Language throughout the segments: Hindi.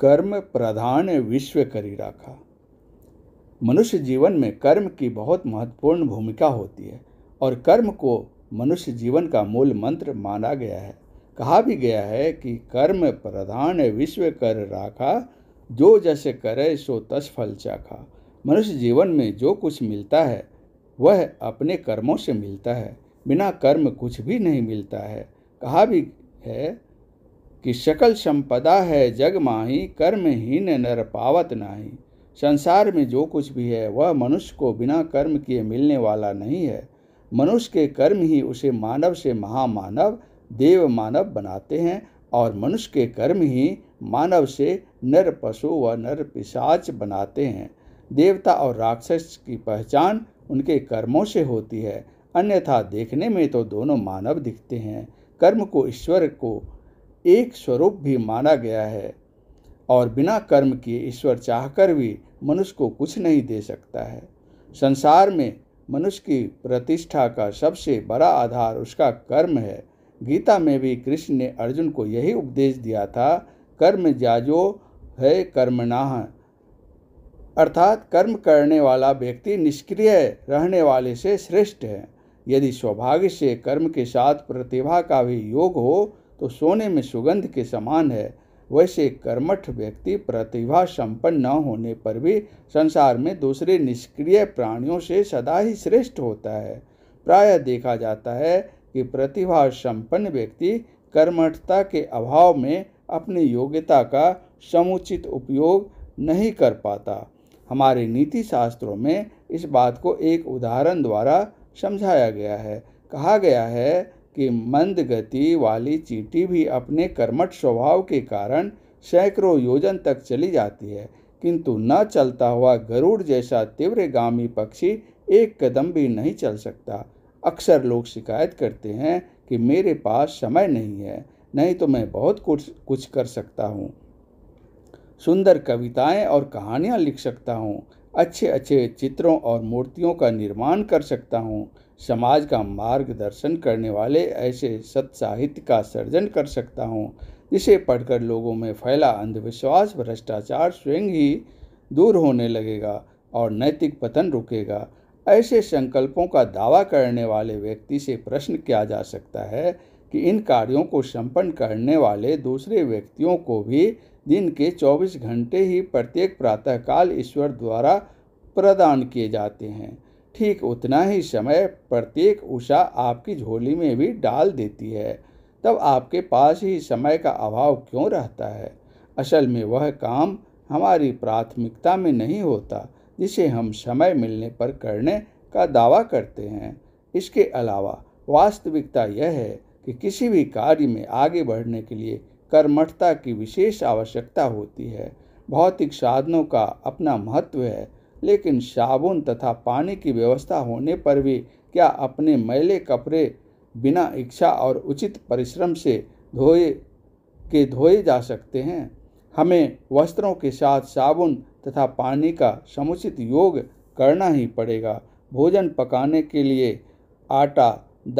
कर्म प्रधान विश्व करी राखा मनुष्य जीवन में कर्म की बहुत महत्वपूर्ण भूमिका होती है और कर्म को मनुष्य जीवन का मूल मंत्र माना गया है कहा भी गया है कि कर्म प्रधान विश्व कर राखा जो जैसे करे सो तस फल चाखा मनुष्य जीवन में जो कुछ मिलता है वह अपने कर्मों से मिलता है बिना कर्म कुछ भी नहीं मिलता है कहा भी है कि शकल संपदा है जग माही कर्महीन नर पावत नाही संसार में जो कुछ भी है वह मनुष्य को बिना कर्म किए मिलने वाला नहीं है मनुष्य के कर्म ही उसे मानव से महामानव देव मानव बनाते हैं और मनुष्य के कर्म ही मानव से नर पशु व नर पिशाच बनाते हैं देवता और राक्षस की पहचान उनके कर्मों से होती है अन्यथा देखने में तो दोनों मानव दिखते हैं कर्म को ईश्वर को एक स्वरूप भी माना गया है और बिना कर्म के ईश्वर चाहकर भी मनुष्य को कुछ नहीं दे सकता है संसार में मनुष्य की प्रतिष्ठा का सबसे बड़ा आधार उसका कर्म है गीता में भी कृष्ण ने अर्जुन को यही उपदेश दिया था कर्म जाजो है कर्मणाह अर्थात कर्म करने वाला व्यक्ति निष्क्रिय रहने वाले से श्रेष्ठ है यदि सौभाग्य से कर्म के साथ प्रतिभा का भी योग हो तो सोने में सुगंध के समान है वैसे कर्मठ व्यक्ति प्रतिभा संपन्न न होने पर भी संसार में दूसरे निष्क्रिय प्राणियों से सदा ही श्रेष्ठ होता है प्राय देखा जाता है कि प्रतिभा संपन्न व्यक्ति कर्मठता के अभाव में अपनी योग्यता का समुचित उपयोग नहीं कर पाता हमारे नीति शास्त्रों में इस बात को एक उदाहरण द्वारा समझाया गया है कहा गया है कि मंद गति वाली चींटी भी अपने कर्मठ स्वभाव के कारण सैकड़ों योजन तक चली जाती है किंतु न चलता हुआ गरुड़ जैसा तीव्रगामी पक्षी एक कदम भी नहीं चल सकता अक्सर लोग शिकायत करते हैं कि मेरे पास समय नहीं है नहीं तो मैं बहुत कुछ कुछ कर सकता हूँ सुंदर कविताएं और कहानियाँ लिख सकता हूँ अच्छे अच्छे चित्रों और मूर्तियों का निर्माण कर सकता हूँ समाज का मार्गदर्शन करने वाले ऐसे सत्साहित्य का सर्जन कर सकता हूँ जिसे पढ़कर लोगों में फैला अंधविश्वास भ्रष्टाचार स्वयं ही दूर होने लगेगा और नैतिक पतन रुकेगा ऐसे संकल्पों का दावा करने वाले व्यक्ति से प्रश्न किया जा सकता है कि इन कार्यों को संपन्न करने वाले दूसरे व्यक्तियों को भी दिन के 24 घंटे ही प्रत्येक प्रातःकाल ईश्वर द्वारा प्रदान किए जाते हैं ठीक उतना ही समय प्रत्येक उषा आपकी झोली में भी डाल देती है तब आपके पास ही समय का अभाव क्यों रहता है असल में वह काम हमारी प्राथमिकता में नहीं होता जिसे हम समय मिलने पर करने का दावा करते हैं इसके अलावा वास्तविकता यह है कि किसी भी कार्य में आगे बढ़ने के लिए कर्मठता की विशेष आवश्यकता होती है भौतिक साधनों का अपना महत्व है लेकिन साबुन तथा पानी की व्यवस्था होने पर भी क्या अपने मैले कपड़े बिना इच्छा और उचित परिश्रम से धोए के धोए जा सकते हैं हमें वस्त्रों के साथ साबुन तथा पानी का समुचित योग करना ही पड़ेगा भोजन पकाने के लिए आटा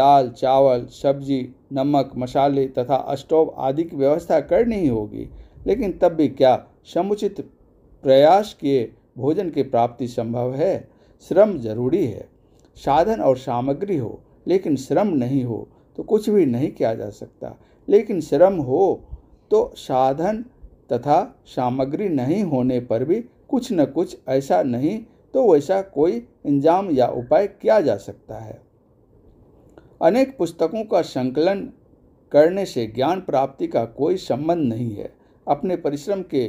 दाल चावल सब्जी नमक मसाले तथा स्टोव आदि की व्यवस्था करनी ही होगी लेकिन तब भी क्या समुचित प्रयास किए भोजन की प्राप्ति संभव है श्रम जरूरी है साधन और सामग्री हो लेकिन श्रम नहीं हो तो कुछ भी नहीं किया जा सकता लेकिन श्रम हो तो साधन तथा सामग्री नहीं होने पर भी कुछ न कुछ ऐसा नहीं तो वैसा कोई इंजाम या उपाय किया जा सकता है अनेक पुस्तकों का संकलन करने से ज्ञान प्राप्ति का कोई संबंध नहीं है अपने परिश्रम के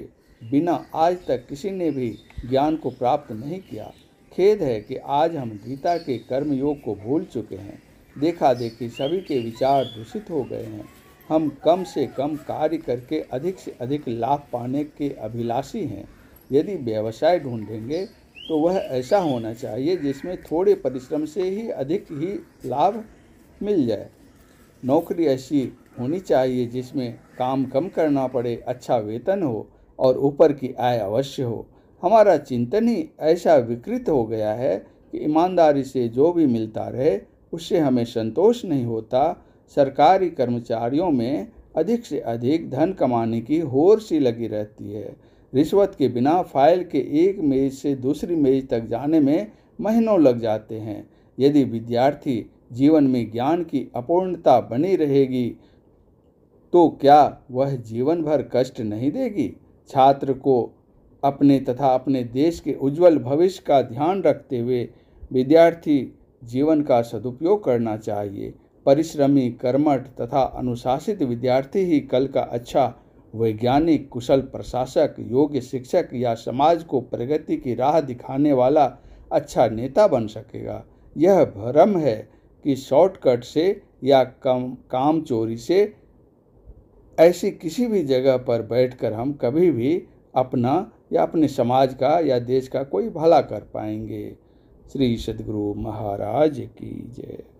बिना आज तक किसी ने भी ज्ञान को प्राप्त नहीं किया खेद है कि आज हम गीता के कर्मयोग को भूल चुके हैं देखा देखी सभी के विचार दूषित हो गए हैं हम कम से कम कार्य करके अधिक से अधिक लाभ पाने के अभिलाषी हैं यदि व्यवसाय ढूंढेंगे तो वह ऐसा होना चाहिए जिसमें थोड़े परिश्रम से ही अधिक ही लाभ मिल जाए नौकरी ऐसी होनी चाहिए जिसमें काम कम करना पड़े अच्छा वेतन हो और ऊपर की आय अवश्य हो हमारा चिंतन ही ऐसा विकृत हो गया है कि ईमानदारी से जो भी मिलता रहे उससे हमें संतोष नहीं होता सरकारी कर्मचारियों में अधिक से अधिक धन कमाने की होर सी लगी रहती है रिश्वत के बिना फाइल के एक मेज से दूसरी मेज तक जाने में महीनों लग जाते हैं यदि विद्यार्थी जीवन में ज्ञान की अपूर्णता बनी रहेगी तो क्या वह जीवन भर कष्ट नहीं देगी छात्र को अपने तथा अपने देश के उज्जवल भविष्य का ध्यान रखते हुए विद्यार्थी जीवन का सदुपयोग करना चाहिए परिश्रमी कर्मठ तथा अनुशासित विद्यार्थी ही कल का अच्छा वैज्ञानिक कुशल प्रशासक योग्य शिक्षक या समाज को प्रगति की राह दिखाने वाला अच्छा नेता बन सकेगा यह भ्रम है कि शॉर्टकट से या कम काम चोरी से ऐसी किसी भी जगह पर बैठकर हम कभी भी अपना या अपने समाज का या देश का कोई भला कर पाएंगे श्री सदगुरु महाराज की जय